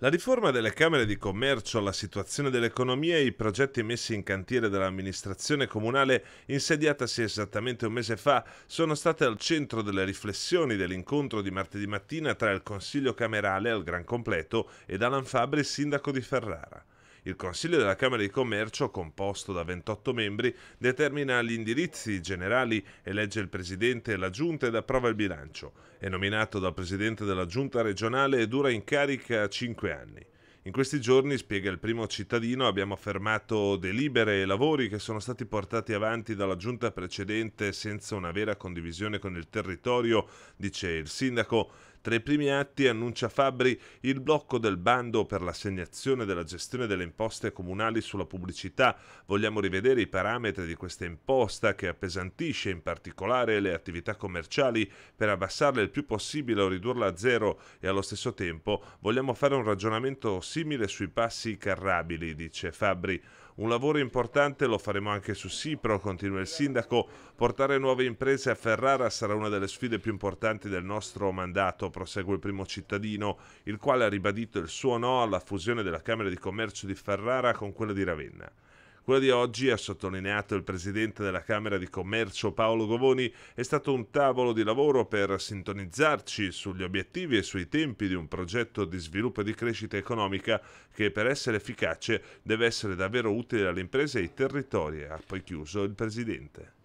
La riforma delle Camere di Commercio, la situazione dell'economia e i progetti messi in cantiere dall'amministrazione comunale insediatasi esattamente un mese fa sono state al centro delle riflessioni dell'incontro di martedì mattina tra il Consiglio Camerale al Gran Completo ed Alan Fabri, sindaco di Ferrara. Il Consiglio della Camera di Commercio, composto da 28 membri, determina gli indirizzi generali, elegge il Presidente e la Giunta ed approva il bilancio. È nominato dal Presidente della Giunta regionale e dura in carica 5 anni. In questi giorni, spiega il primo cittadino, abbiamo fermato delibere e lavori che sono stati portati avanti dalla giunta precedente senza una vera condivisione con il territorio, dice il sindaco. Tra i primi atti annuncia Fabri il blocco del bando per l'assegnazione della gestione delle imposte comunali sulla pubblicità. Vogliamo rivedere i parametri di questa imposta che appesantisce in particolare le attività commerciali per abbassarle il più possibile o ridurla a zero e allo stesso tempo vogliamo fare un ragionamento simile sui passi carrabili, dice Fabri. Un lavoro importante lo faremo anche su Sipro, continua il sindaco. Portare nuove imprese a Ferrara sarà una delle sfide più importanti del nostro mandato prosegue il primo cittadino, il quale ha ribadito il suo no alla fusione della Camera di Commercio di Ferrara con quella di Ravenna. Quella di oggi, ha sottolineato il presidente della Camera di Commercio Paolo Govoni, è stato un tavolo di lavoro per sintonizzarci sugli obiettivi e sui tempi di un progetto di sviluppo e di crescita economica che per essere efficace deve essere davvero utile alle imprese e ai territori, ha poi chiuso il presidente.